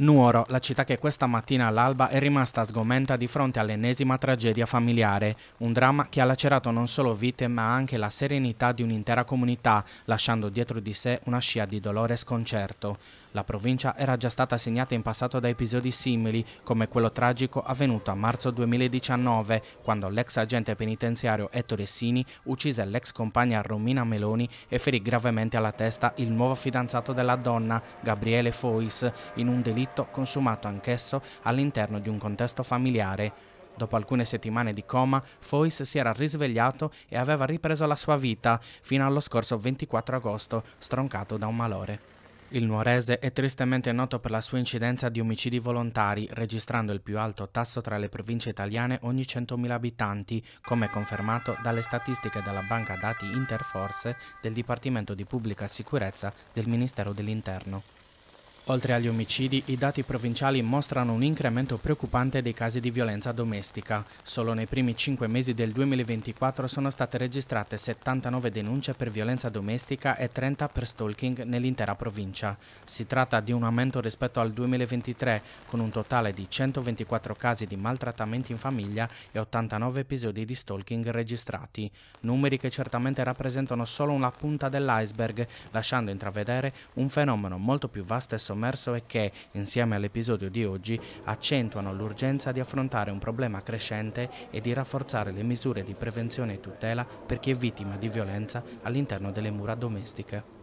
Nuoro, la città che questa mattina all'alba è rimasta sgomenta di fronte all'ennesima tragedia familiare, un dramma che ha lacerato non solo vite ma anche la serenità di un'intera comunità, lasciando dietro di sé una scia di dolore e sconcerto. La provincia era già stata segnata in passato da episodi simili, come quello tragico avvenuto a marzo 2019, quando l'ex agente penitenziario Ettore Sini uccise l'ex compagna Romina Meloni e ferì gravemente alla testa il nuovo fidanzato della donna, Gabriele Fois, in un delitto consumato anch'esso all'interno di un contesto familiare. Dopo alcune settimane di coma, Fois si era risvegliato e aveva ripreso la sua vita fino allo scorso 24 agosto, stroncato da un malore. Il Nuorese è tristemente noto per la sua incidenza di omicidi volontari, registrando il più alto tasso tra le province italiane ogni 100.000 abitanti, come confermato dalle statistiche della banca dati Interforce del Dipartimento di Pubblica Sicurezza del Ministero dell'Interno. Oltre agli omicidi, i dati provinciali mostrano un incremento preoccupante dei casi di violenza domestica. Solo nei primi cinque mesi del 2024 sono state registrate 79 denunce per violenza domestica e 30 per stalking nell'intera provincia. Si tratta di un aumento rispetto al 2023, con un totale di 124 casi di maltrattamenti in famiglia e 89 episodi di stalking registrati. Numeri che certamente rappresentano solo una punta dell'iceberg, lasciando intravedere un fenomeno molto più vasto e sommerso e che, insieme all'episodio di oggi, accentuano l'urgenza di affrontare un problema crescente e di rafforzare le misure di prevenzione e tutela per chi è vittima di violenza all'interno delle mura domestiche.